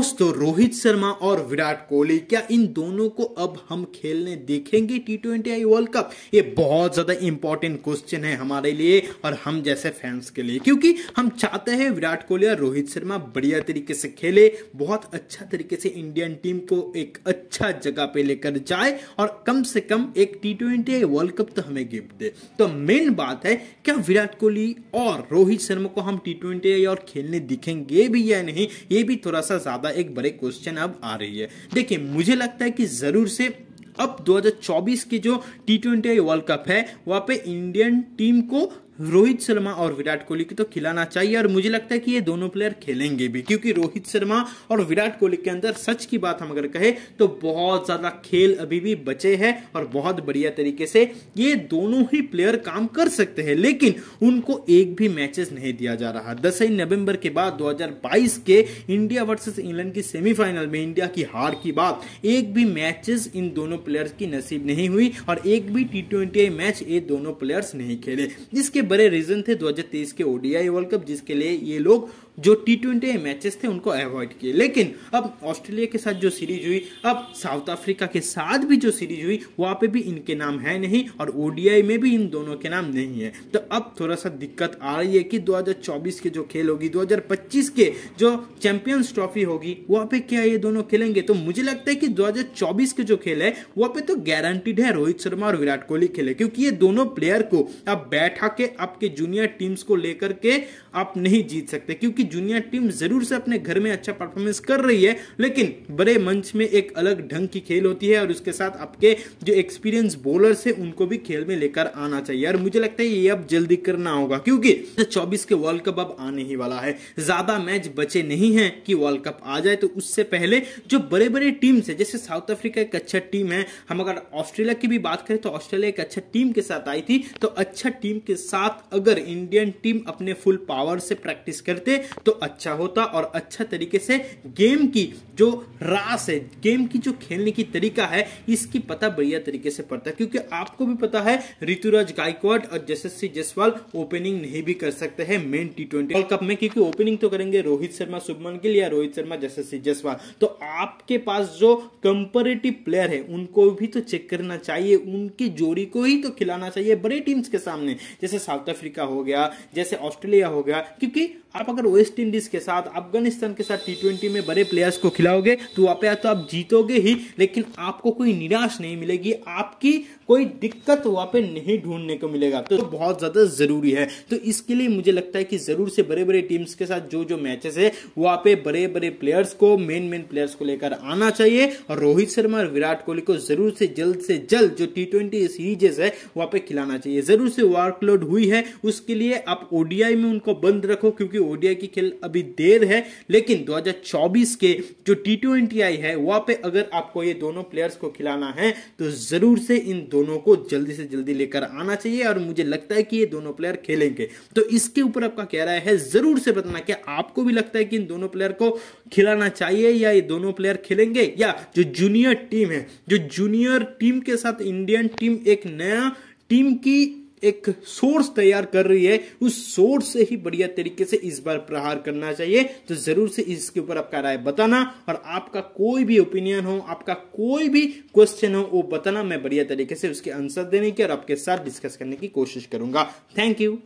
दोस्तों रोहित शर्मा और विराट कोहली क्या इन दोनों को अब हम खेलने देखेंगे T twenty I world cup ये बहुत ज्यादा इंपॉर्टेंट क्वेश्चन है हमारे लिए और हम जैसे फैंस के लिए क्योंकि हम चाहते हैं विराट कोहली और रोहित शर्मा बढ़िया तरीके से खेले बहुत अच्छा तरीके से इंडियन टीम को एक अच्छा जगह पे लेकर जाए और कम से कम एक T twenty I world cup तो हमें गिफ्ट दे तो मेन बात है क्या विराट कोहली और रोहित शर्मा को हम टी ट्वेंटी आई और खेलने दिखेंगे भी या नहीं ये भी थोड़ा सा ज्यादा ज़्यादा एक बड़े क्वेश्चन अब आ रही है देखिए मुझे लगता है कि ज़रूर से अब 2024 की जो टी ट्वेंटी वर्ल्ड कप है वहां पे इंडियन टीम को रोहित शर्मा और विराट कोहली को तो खिलाना चाहिए और मुझे लगता है कि ये दोनों प्लेयर खेलेंगे भी क्योंकि रोहित शर्मा और विराट कोहली के अंदर सच की बात हम अगर कहें तो बहुत ज्यादा खेल अभी भी बचे हैं और बहुत बढ़िया तरीके से ये दोनों ही प्लेयर काम कर सकते हैं लेकिन उनको एक भी मैचेस नहीं दिया जा रहा दस नवंबर के बाद दो के इंडिया वर्सेज इंग्लैंड की सेमीफाइनल में इंडिया की हार की बात एक भी मैचेस इन दोनों प्लेयर्स की नसीब नहीं हुई और एक भी टी मैच ये दोनों प्लेयर्स नहीं खेले इसके बड़े रीजन थे 2023 के ओडीआई वर्ल्ड कप जिसके लिए ये लोग जो टी ट्वेंटी मैचेस थे उनको अवॉइड किए लेकिन अब ऑस्ट्रेलिया के साथ जो सीरीज हुई अब साउथ अफ्रीका के साथ भी जो सीरीज हुई वहां पे भी इनके नाम है नहीं और ओडीआई में भी इन दोनों के नाम नहीं है तो अब थोड़ा सा दिक्कत आ रही है कि 2024 के जो खेल होगी 2025 के जो चैंपियंस ट्रॉफी होगी वहां पे क्या ये दोनों खेलेंगे तो मुझे लगता है कि 2024 के जो खेल है वहां पे तो गारंटीड है रोहित शर्मा और विराट कोहली खेले क्योंकि ये दोनों प्लेयर को आप बैठा के आपके जूनियर टीम्स को लेकर के आप नहीं जीत सकते क्योंकि की जूनियर टीम जरूर से अपने घर में अच्छा परफॉर्मेंस कर रही है लेकिन बड़े मंच में एक अलग ढंग की खेल होती है और उसके साथ आपके जो एक्सपीरियंस बॉलर्स है उनको भी खेल में लेकर आना चाहिए और मुझे लगता है ये अब जल्दी करना होगा क्योंकि चौबीस के वर्ल्ड कप अब आने ही वाला है ज्यादा मैच बचे नहीं है कि वर्ल्ड कप आ जाए तो उससे पहले जो बड़े बड़े टीम्स है जैसे साउथ अफ्रीका एक अच्छा टीम है हम अगर ऑस्ट्रेलिया की भी बात करें तो ऑस्ट्रेलिया एक अच्छा टीम के साथ आई थी तो अच्छा टीम के साथ अगर इंडियन टीम अपने फुल पावर से प्रैक्टिस करते तो अच्छा होता और अच्छा तरीके से गेम की जो रास है गेम की जो खेलने की तरीका है इसकी पता बढ़िया तरीके से पड़ता है क्योंकि आपको भी पता है ऋतुराज गायकवाड़ और जसस्वी जसवाल ओपनिंग नहीं भी कर सकते हैं men T twenty world cup में क्योंकि ओपनिंग तो करेंगे रोहित शर्मा शुभमन गिल या रोहित शर्मा जसस्वी जसवाल तो आपके पास जो कंपेरेटिव प्लेयर है उनको भी तो चेक करना चाहिए उनकी जोड़ी को ही तो खिलाना चाहिए बड़े टीम्स के सामने जैसे साउथ अफ्रीका हो गया जैसे ऑस्ट्रेलिया हो गया क्योंकि आप अगर वेस्ट इंडीज के साथ अफगानिस्तान के साथ टी ट्वेंटी में बड़े प्लेयर्स को खिलाओगे तो वहां पे तो आप जीतोगे ही लेकिन आपको कोई निराश नहीं मिलेगी आपकी कोई दिक्कत वहां पे नहीं ढूंढने को मिलेगा तो बहुत ज्यादा जरूरी है तो इसके लिए मुझे लगता है कि जरूर से बड़े बड़े टीम्स के साथ जो जो मैचेस है वहां पे बड़े बड़े प्लेयर्स को मेन मेन प्लेयर्स को लेकर आना चाहिए और रोहित शर्मा और विराट कोहली को जरूर से जल्द से जल्द जो टी ट्वेंटी सीरीजेस है वहां पे खिलाना चाहिए जरूर से वर्कलोड हुई है उसके लिए आप ओडीआई में उनको बंद रखो क्योंकि ओडीआई की खेल अभी देर है लेकिन 2024 के जो टी ट्वेंटी आई है वहां पे अगर आपको ये दोनों प्लेयर्स को खिलाना है तो जरूर से इन दोनों को जल्दी से जल्दी लेकर आना चाहिए और मुझे लगता है कि ये दोनों प्लेयर खेलेंगे तो इसके ऊपर आपका कह रहा है जरूर से बताना क्या आपको भी लगता है कि इन दोनों प्लेयर को खिलाना चाहिए या ये दोनों प्लेयर खेलेंगे या जो जूनियर टीम है जो जूनियर टीम के साथ इंडियन टीम एक नया टीम की एक सोर्स तैयार कर रही है उस सोर्स से ही बढ़िया तरीके से इस बार प्रहार करना चाहिए तो जरूर से इसके ऊपर आपका राय बताना और आपका कोई भी ओपिनियन हो आपका कोई भी क्वेश्चन हो वो बताना मैं बढ़िया तरीके से उसके आंसर देने की और आपके साथ डिस्कस करने की कोशिश करूंगा थैंक यू